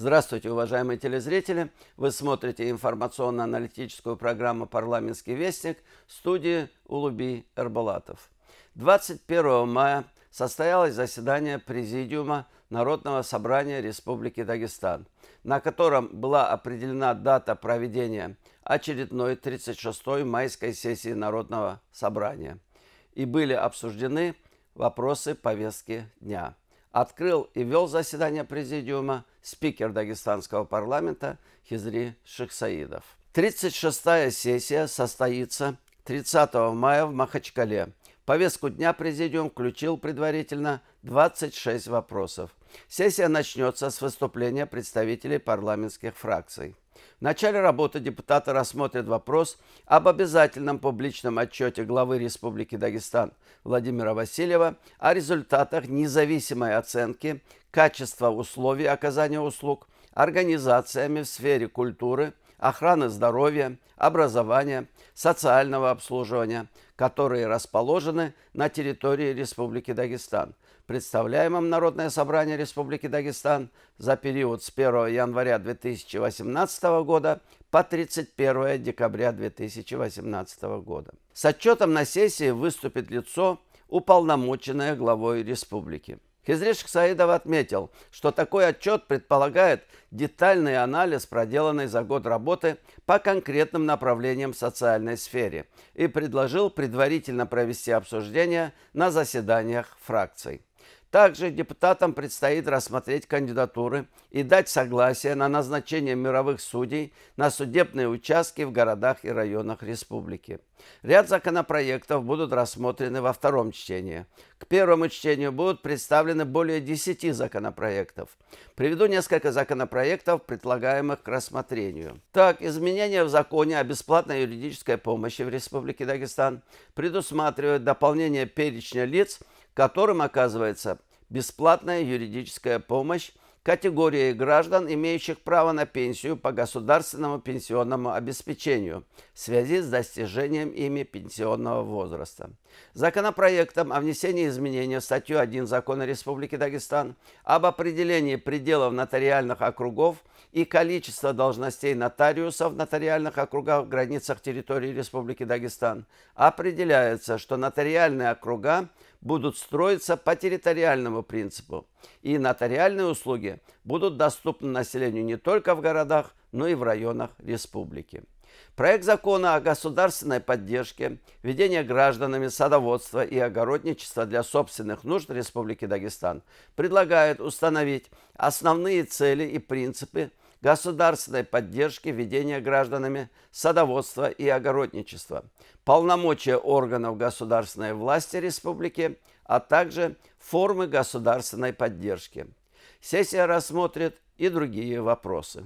Здравствуйте, уважаемые телезрители! Вы смотрите информационно-аналитическую программу «Парламентский вестник» в студии Улуби Эрбалатов. 21 мая состоялось заседание Президиума Народного собрания Республики Дагестан, на котором была определена дата проведения очередной 36-й майской сессии Народного собрания и были обсуждены вопросы повестки дня – открыл и вел заседание президиума спикер Дагестанского парламента Хизри Шихсаидов. 36-я сессия состоится 30 мая в Махачкале. Повестку дня президиум включил предварительно 26 вопросов. Сессия начнется с выступления представителей парламентских фракций. В начале работы депутаты рассмотрят вопрос об обязательном публичном отчете главы Республики Дагестан Владимира Васильева о результатах независимой оценки качества условий оказания услуг организациями в сфере культуры, охраны здоровья, образования, социального обслуживания, которые расположены на территории Республики Дагестан представляемом Народное собрание Республики Дагестан за период с 1 января 2018 года по 31 декабря 2018 года. С отчетом на сессии выступит лицо, уполномоченное главой республики. Хизриш Саидов отметил, что такой отчет предполагает детальный анализ, проделанный за год работы по конкретным направлениям в социальной сфере и предложил предварительно провести обсуждение на заседаниях фракций. Также депутатам предстоит рассмотреть кандидатуры и дать согласие на назначение мировых судей на судебные участки в городах и районах республики. Ряд законопроектов будут рассмотрены во втором чтении. К первому чтению будут представлены более 10 законопроектов. Приведу несколько законопроектов, предлагаемых к рассмотрению. Так, изменения в законе о бесплатной юридической помощи в Республике Дагестан предусматривают дополнение перечня лиц – которым оказывается бесплатная юридическая помощь категории граждан, имеющих право на пенсию по государственному пенсионному обеспечению в связи с достижением ими пенсионного возраста. Законопроектом о внесении изменений в статью 1 Закона Республики Дагестан об определении пределов нотариальных округов и количества должностей нотариусов в нотариальных округах в границах территории Республики Дагестан определяется, что нотариальные округа – будут строиться по территориальному принципу, и нотариальные услуги будут доступны населению не только в городах, но и в районах республики. Проект закона о государственной поддержке, ведение гражданами садоводства и огородничества для собственных нужд Республики Дагестан предлагает установить основные цели и принципы государственной поддержки ведения гражданами садоводства и огородничества, полномочия органов государственной власти республики, а также формы государственной поддержки. Сессия рассмотрит и другие вопросы.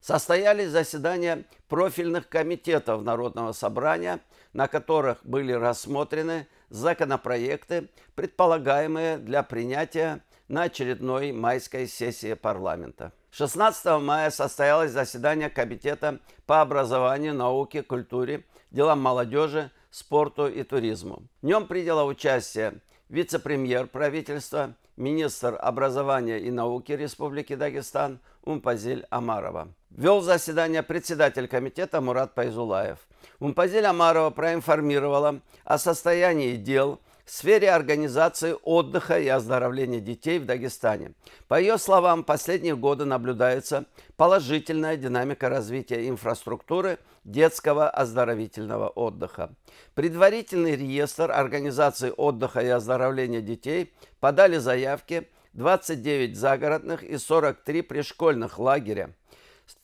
Состоялись заседания профильных комитетов Народного собрания, на которых были рассмотрены законопроекты, предполагаемые для принятия на очередной майской сессии парламента. 16 мая состоялось заседание Комитета по образованию, науке, культуре, делам молодежи, спорту и туризму. В нем приняло участие вице-премьер правительства, министр образования и науки Республики Дагестан Умпазиль Амарова. Вел заседание председатель комитета Мурат Пайзулаев. Умпазиль Амарова проинформировала о состоянии дел в сфере организации отдыха и оздоровления детей в Дагестане. По ее словам, последние годы наблюдается положительная динамика развития инфраструктуры детского оздоровительного отдыха. Предварительный реестр организации отдыха и оздоровления детей подали заявки 29 загородных и 43 пришкольных лагеря.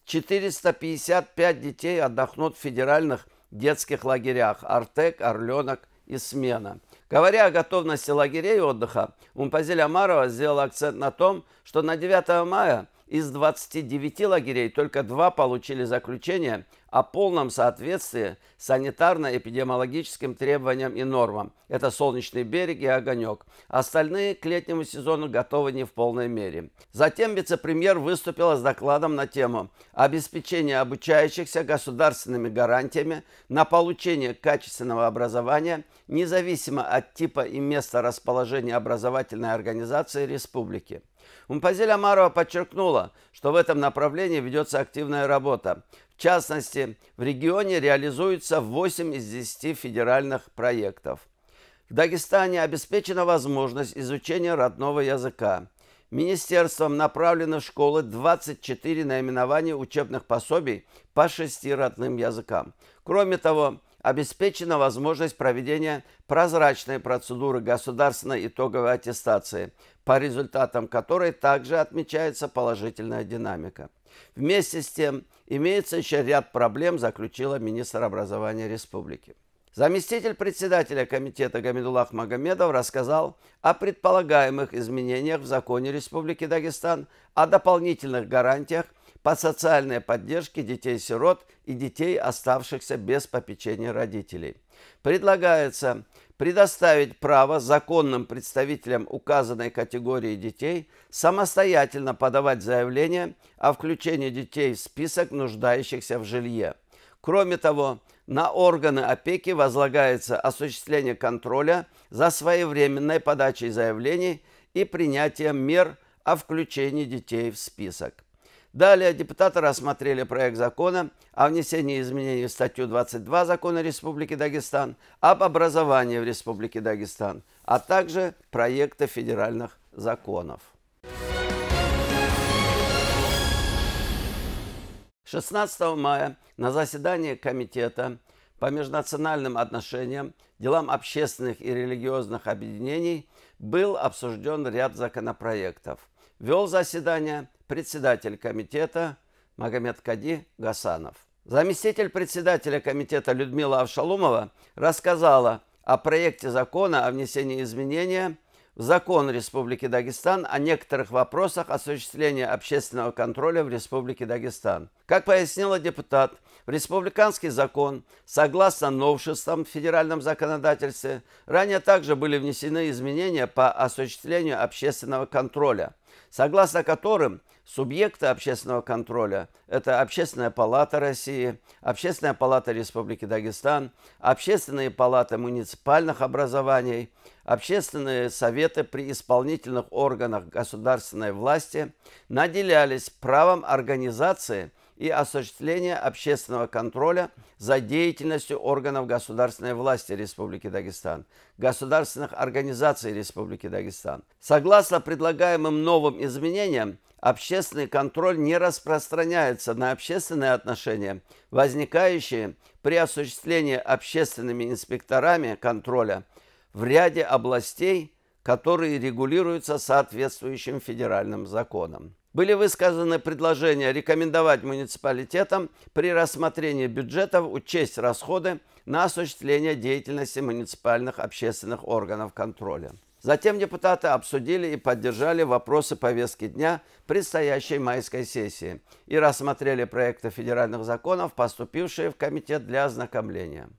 455 детей отдохнут в федеральных детских лагерях «Артек», «Орленок» и «Смена». Говоря о готовности лагерей отдыха, Мумпазель Амарова сделал акцент на том, что на 9 мая из 29 лагерей только два получили заключение о полном соответствии санитарно-эпидемиологическим требованиям и нормам. Это солнечный берег и огонек. Остальные к летнему сезону готовы не в полной мере. Затем вице-премьер выступила с докладом на тему обеспечения обучающихся государственными гарантиями на получение качественного образования независимо от типа и места расположения образовательной организации республики. Умпазель Амарова подчеркнула, что в этом направлении ведется активная работа. В частности, в регионе реализуется 8 из 10 федеральных проектов. В Дагестане обеспечена возможность изучения родного языка. Министерством направлены в школы 24 наименования учебных пособий по шести родным языкам. Кроме того, обеспечена возможность проведения прозрачной процедуры государственной итоговой аттестации, по результатам которой также отмечается положительная динамика. Вместе с тем, имеется еще ряд проблем, заключила министр образования республики. Заместитель председателя комитета Гамидуллах Магомедов рассказал о предполагаемых изменениях в законе Республики Дагестан, о дополнительных гарантиях – по социальной поддержке детей-сирот и детей, оставшихся без попечения родителей. Предлагается предоставить право законным представителям указанной категории детей самостоятельно подавать заявление о включении детей в список нуждающихся в жилье. Кроме того, на органы опеки возлагается осуществление контроля за своевременной подачей заявлений и принятием мер о включении детей в список. Далее депутаты рассмотрели проект закона о внесении изменений в статью 22 Закона Республики Дагестан об образовании в Республике Дагестан, а также проекта федеральных законов. 16 мая на заседании Комитета по межнациональным отношениям, делам общественных и религиозных объединений был обсужден ряд законопроектов – Вел заседание председатель комитета Магомед Кади Гасанов. Заместитель председателя комитета Людмила Авшалумова рассказала о проекте закона о внесении изменения в закон Республики Дагестан о некоторых вопросах осуществления общественного контроля в Республике Дагестан. Как пояснила депутат, в республиканский закон, согласно новшествам в федеральном законодательстве, ранее также были внесены изменения по осуществлению общественного контроля – согласно которым субъекты общественного контроля – это Общественная палата России, Общественная палата Республики Дагестан, Общественные палаты муниципальных образований, Общественные советы при исполнительных органах государственной власти наделялись правом организации – и осуществления общественного контроля за деятельностью органов государственной власти Республики Дагестан, государственных организаций Республики Дагестан. Согласно предлагаемым новым изменениям, общественный контроль не распространяется на общественные отношения, возникающие при осуществлении общественными инспекторами контроля в ряде областей, которые регулируются соответствующим федеральным законом были высказаны предложения рекомендовать муниципалитетам при рассмотрении бюджетов учесть расходы на осуществление деятельности муниципальных общественных органов контроля. Затем депутаты обсудили и поддержали вопросы повестки дня предстоящей майской сессии и рассмотрели проекты федеральных законов, поступившие в комитет для ознакомления.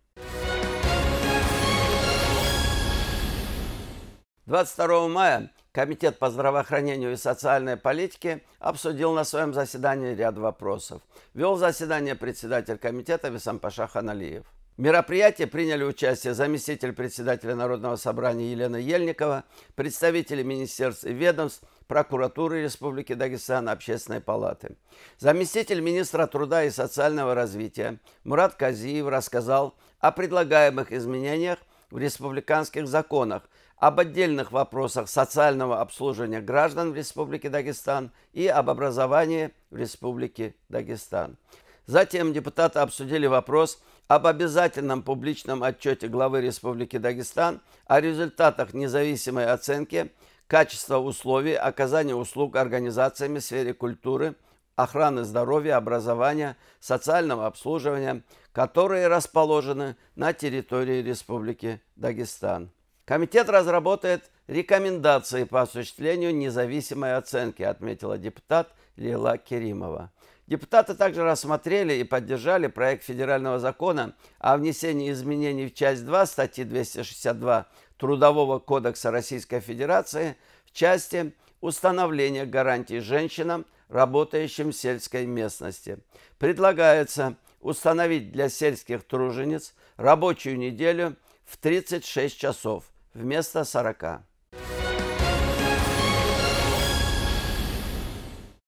22 мая Комитет по здравоохранению и социальной политике обсудил на своем заседании ряд вопросов. Вел заседание председатель комитета Висампаша Ханалиев. В мероприятии приняли участие заместитель председателя Народного собрания Елена Ельникова, представители министерств и ведомств, прокуратуры Республики Дагестан, Общественной палаты. Заместитель министра труда и социального развития Мурат Казиев рассказал о предлагаемых изменениях в республиканских законах – об отдельных вопросах социального обслуживания граждан в Республике Дагестан и об образовании в Республике Дагестан. Затем депутаты обсудили вопрос об обязательном публичном отчете главы Республики Дагестан о результатах независимой оценки качества условий оказания услуг организациями в сфере культуры, охраны здоровья, образования, социального обслуживания, которые расположены на территории Республики Дагестан. Комитет разработает рекомендации по осуществлению независимой оценки, отметила депутат Лила Керимова. Депутаты также рассмотрели и поддержали проект федерального закона о внесении изменений в часть 2 статьи 262 Трудового кодекса Российской Федерации в части установления гарантий женщинам, работающим в сельской местности. Предлагается установить для сельских тружениц рабочую неделю в 36 часов – вместо 40.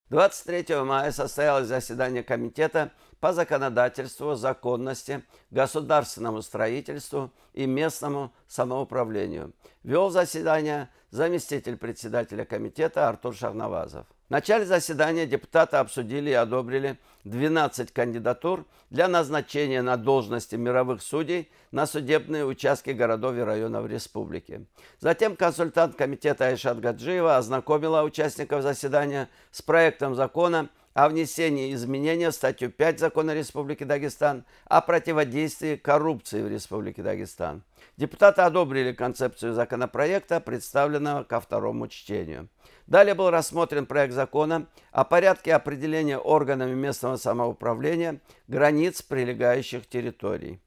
23 мая состоялось заседание комитета по законодательству, законности, государственному строительству и местному самоуправлению. Вел заседание заместитель председателя комитета Артур Шарновазов. В начале заседания депутаты обсудили и одобрили 12 кандидатур для назначения на должности мировых судей на судебные участки городов и районов республики. Затем консультант комитета Айшат Гаджиева ознакомила участников заседания с проектом закона о внесении изменения в статью 5 Закона Республики Дагестан о противодействии коррупции в Республике Дагестан. Депутаты одобрили концепцию законопроекта, представленного ко второму чтению. Далее был рассмотрен проект закона о порядке определения органами местного самоуправления границ прилегающих территорий.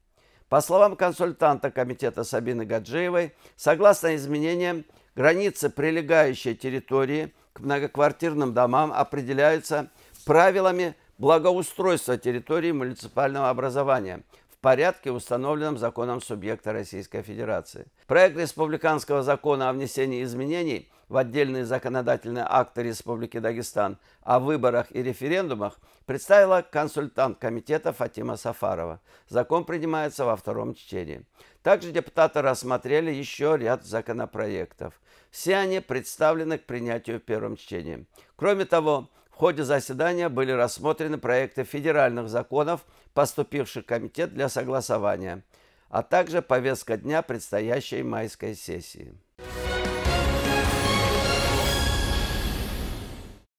По словам консультанта комитета Сабины Гаджиевой, согласно изменениям, границы прилегающей территории к многоквартирным домам определяются – правилами благоустройства территории муниципального образования в порядке, установленном законом субъекта Российской Федерации. Проект республиканского закона о внесении изменений в отдельные законодательные акты Республики Дагестан о выборах и референдумах представила консультант комитета Фатима Сафарова. Закон принимается во втором чтении. Также депутаты рассмотрели еще ряд законопроектов. Все они представлены к принятию в первом чтении. Кроме того, ходе заседания были рассмотрены проекты федеральных законов, поступивших в комитет для согласования, а также повестка дня предстоящей майской сессии.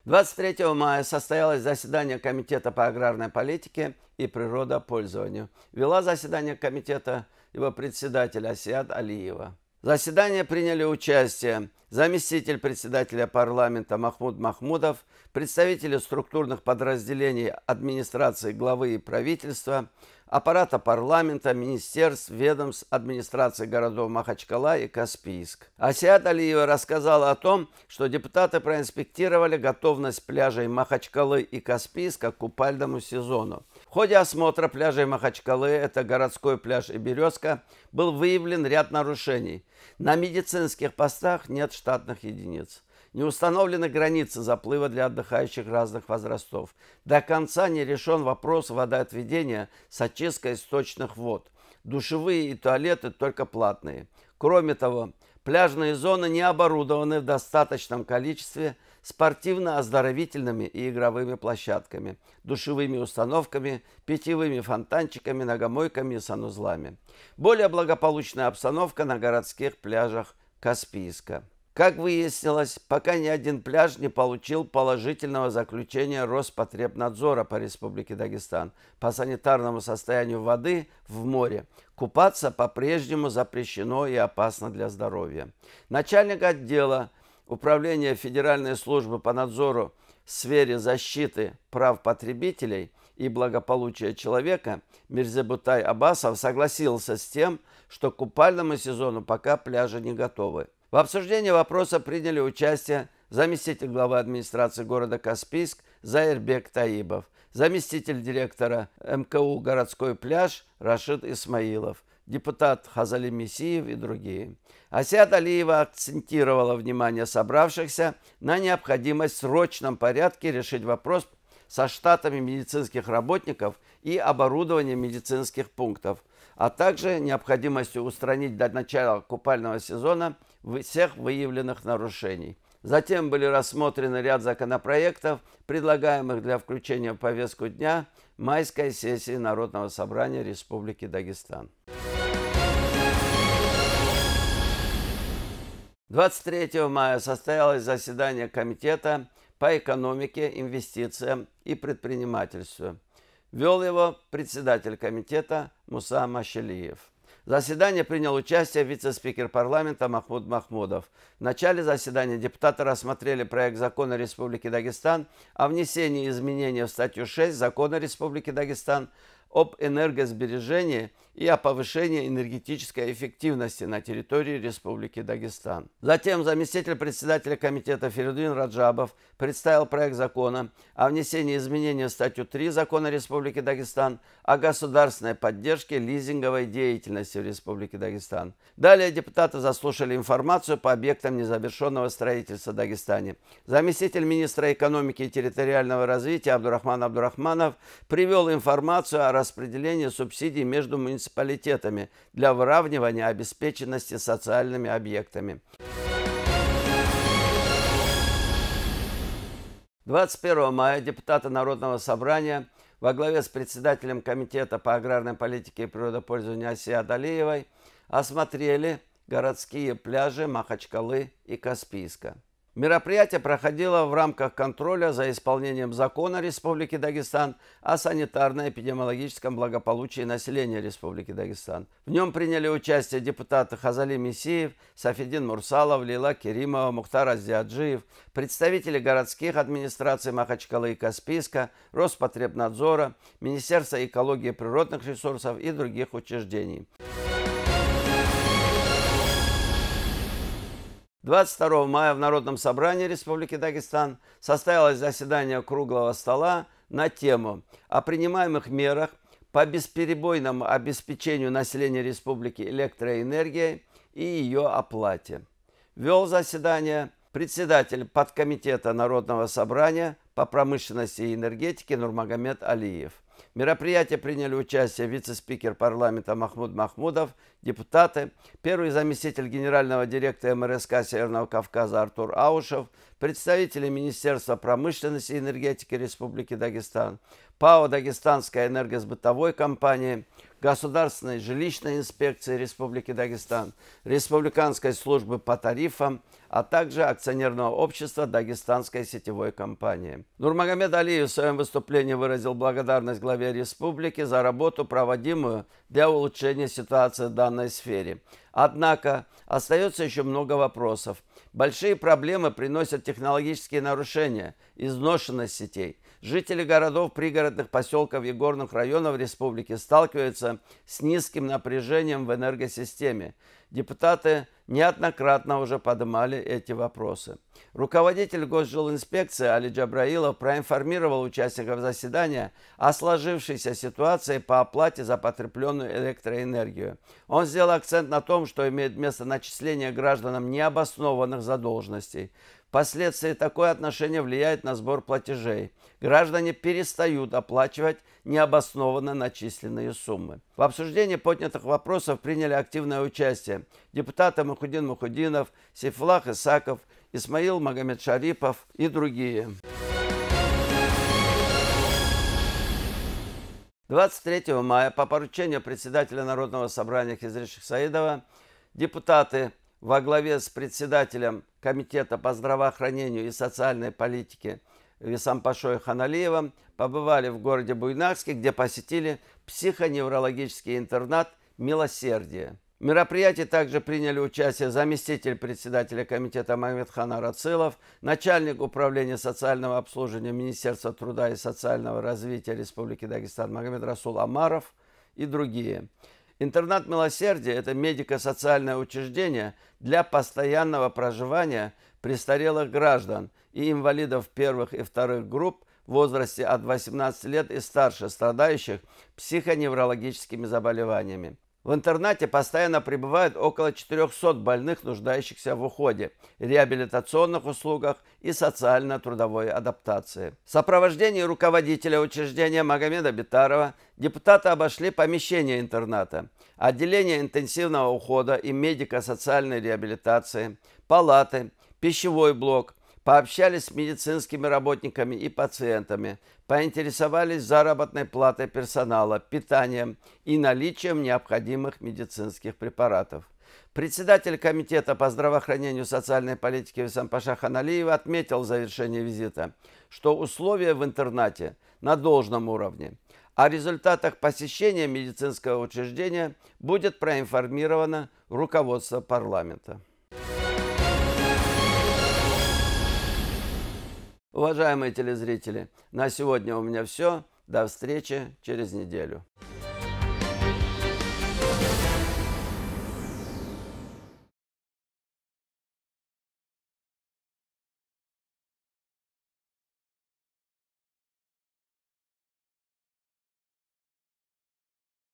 23 мая состоялось заседание Комитета по аграрной политике и природопользованию. Вела заседание комитета его председатель Асиад Алиева. В заседании приняли участие заместитель председателя парламента Махмуд Махмудов, представители структурных подразделений администрации главы и правительства, аппарата парламента, министерств, ведомств, администрации городов Махачкала и Каспийск. Асиат Алиева рассказала о том, что депутаты проинспектировали готовность пляжей Махачкалы и Каспийска к купальному сезону ходе осмотра пляжей Махачкалы, это городской пляж и Березка, был выявлен ряд нарушений. На медицинских постах нет штатных единиц. Не установлены границы заплыва для отдыхающих разных возрастов. До конца не решен вопрос водоотведения с очисткой источных вод. Душевые и туалеты только платные. Кроме того, пляжные зоны не оборудованы в достаточном количестве – спортивно-оздоровительными и игровыми площадками, душевыми установками, питьевыми фонтанчиками, ногомойками и санузлами. Более благополучная обстановка на городских пляжах Каспийска. Как выяснилось, пока ни один пляж не получил положительного заключения Роспотребнадзора по Республике Дагестан по санитарному состоянию воды в море. Купаться по-прежнему запрещено и опасно для здоровья. Начальник отдела – Управление Федеральной службы по надзору в сфере защиты прав потребителей и благополучия человека Мирзебутай Абасов согласился с тем, что к купальному сезону пока пляжи не готовы. В обсуждении вопроса приняли участие заместитель главы администрации города Каспийск Заирбек Таибов, заместитель директора МКУ «Городской пляж» Рашид Исмаилов, депутат Хазали Месиев и другие, Асиат Алиева акцентировала внимание собравшихся на необходимость в срочном порядке решить вопрос со штатами медицинских работников и оборудованием медицинских пунктов, а также необходимостью устранить до начала купального сезона всех выявленных нарушений. Затем были рассмотрены ряд законопроектов, предлагаемых для включения в повестку дня майской сессии Народного собрания Республики Дагестан. 23 мая состоялось заседание Комитета по экономике, инвестициям и предпринимательству. Вел его председатель комитета Муса Машелиев. Заседание принял участие вице-спикер парламента Махмуд Махмудов. В начале заседания депутаты рассмотрели проект закона Республики Дагестан о внесении изменений в статью 6 закона Республики Дагестан об энергосбережении и о повышении энергетической эффективности на территории Республики Дагестан. Затем заместитель председателя комитета Фердин Раджабов представил проект закона о внесении изменений в статью 3 Закона Республики Дагестан о государственной поддержке лизинговой деятельности в Республике Дагестан. Далее депутаты заслушали информацию по объектам незавершенного строительства в Дагестане. Заместитель министра экономики и территориального развития Абдурахман Абдурахманов привел информацию о распределении субсидий между муниципальными муниципалитетами для выравнивания обеспеченности социальными объектами. 21 мая депутаты Народного собрания во главе с председателем Комитета по аграрной политике и природопользованию Оси Адалиевой осмотрели городские пляжи Махачкалы и Каспийска. Мероприятие проходило в рамках контроля за исполнением закона Республики Дагестан о санитарно-эпидемиологическом благополучии населения Республики Дагестан. В нем приняли участие депутаты Хазали Месиев, Сафедин Мурсалов, Лила Керимова, Мухтар Аздиаджиев, представители городских администраций Махачкалы и Касписка, Роспотребнадзора, Министерства экологии и природных ресурсов и других учреждений. 22 мая в Народном собрании Республики Дагестан состоялось заседание круглого стола на тему о принимаемых мерах по бесперебойному обеспечению населения республики электроэнергией и ее оплате. Вел заседание председатель подкомитета Народного собрания по промышленности и энергетике Нурмагомед Алиев. В мероприятии приняли участие вице-спикер парламента Махмуд Махмудов, депутаты, первый заместитель генерального директора МРСК Северного Кавказа Артур Аушев, представители Министерства промышленности и энергетики Республики Дагестан, ПАО «Дагестанская энергосбытовой компания», Государственной жилищной инспекции Республики Дагестан, Республиканской службы по тарифам, а также акционерного общества Дагестанской сетевой компании. Нурмагомед Алиев в своем выступлении выразил благодарность главе республики за работу, проводимую для улучшения ситуации в данной сфере. Однако остается еще много вопросов. Большие проблемы приносят технологические нарушения, изношенность сетей, Жители городов, пригородных поселков и горных районов республики сталкиваются с низким напряжением в энергосистеме. Депутаты неоднократно уже поднимали эти вопросы. Руководитель госжилинспекции Али Джабраилов проинформировал участников заседания о сложившейся ситуации по оплате за потребленную электроэнергию. Он сделал акцент на том, что имеет место начисление гражданам необоснованных задолженностей. Впоследствии такое отношение влияет на сбор платежей. Граждане перестают оплачивать необоснованно начисленные суммы. В обсуждении поднятых вопросов приняли активное участие депутаты Мухудин Мухудинов, Сейфулах Исаков, Исмаил Магомед Шарипов и другие. 23 мая по поручению председателя Народного собрания Хизриших Саидова депутаты во главе с председателем Комитета по здравоохранению и социальной политике Висам Ханалиевым побывали в городе Буйнакске, где посетили психоневрологический интернат «Милосердие». В мероприятии также приняли участие заместитель председателя комитета Мамедхан Арацилов, начальник управления социального обслуживания Министерства труда и социального развития Республики Дагестан Магомед Расул Амаров и другие. Интернат милосердия – это медико-социальное учреждение для постоянного проживания престарелых граждан и инвалидов первых и вторых групп в возрасте от 18 лет и старше, страдающих психоневрологическими заболеваниями. В интернате постоянно пребывает около 400 больных, нуждающихся в уходе, реабилитационных услугах и социально-трудовой адаптации. В сопровождении руководителя учреждения Магомеда Битарова депутаты обошли помещение интерната, отделение интенсивного ухода и медико-социальной реабилитации, палаты, пищевой блок – пообщались с медицинскими работниками и пациентами, поинтересовались заработной платой персонала, питанием и наличием необходимых медицинских препаратов. Председатель комитета по здравоохранению и социальной политике Висам Паша Ханалиев отметил в завершении визита, что условия в интернате на должном уровне. О результатах посещения медицинского учреждения будет проинформировано руководство парламента. Уважаемые телезрители, на сегодня у меня все. До встречи через неделю.